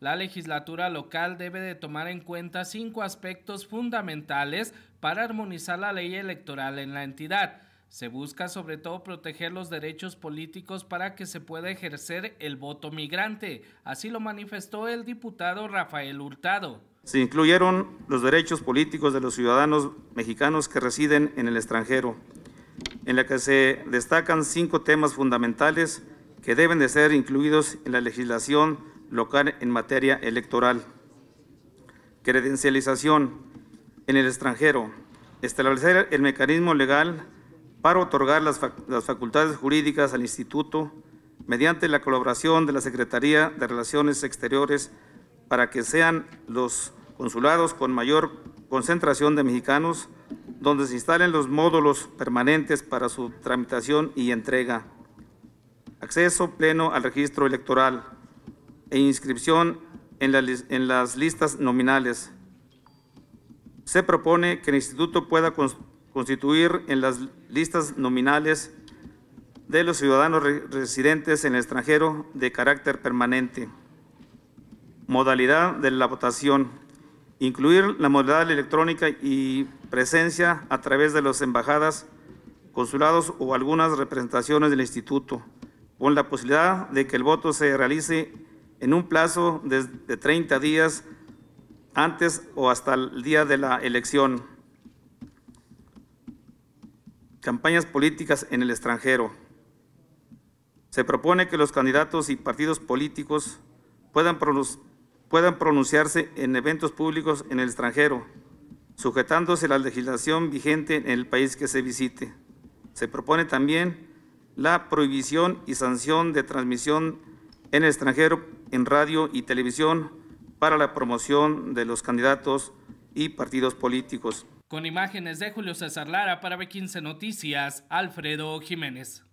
La legislatura local debe de tomar en cuenta cinco aspectos fundamentales para armonizar la ley electoral en la entidad. Se busca sobre todo proteger los derechos políticos para que se pueda ejercer el voto migrante. Así lo manifestó el diputado Rafael Hurtado. Se incluyeron los derechos políticos de los ciudadanos mexicanos que residen en el extranjero, en la que se destacan cinco temas fundamentales que deben de ser incluidos en la legislación local en materia electoral. Credencialización en el extranjero. Establecer el mecanismo legal para otorgar las, las facultades jurídicas al Instituto mediante la colaboración de la Secretaría de Relaciones Exteriores para que sean los consulados con mayor concentración de mexicanos, donde se instalen los módulos permanentes para su tramitación y entrega. Acceso pleno al registro electoral e inscripción en, las listas nominales. Se propone que el instituto pueda constituir en las listas nominales de los ciudadanos residentes en el extranjero de carácter permanente. Modalidad de la votación. Incluir la modalidad electrónica y presencia a través de las embajadas, consulados o algunas representaciones del instituto, con la posibilidad de que el voto se realice en un plazo de, 30 días antes o hasta el día de la elección. Campañas políticas en el extranjero. Se propone que los candidatos y partidos políticos puedan pronunciarse en eventos públicos en el extranjero, sujetándose a la legislación vigente en el país que se visite. Se propone también la prohibición y sanción de transmisión en el extranjero en radio y televisión para la promoción de los candidatos y partidos políticos. Con imágenes de Julio César Lara para B15 Noticias, Alfredo Jiménez.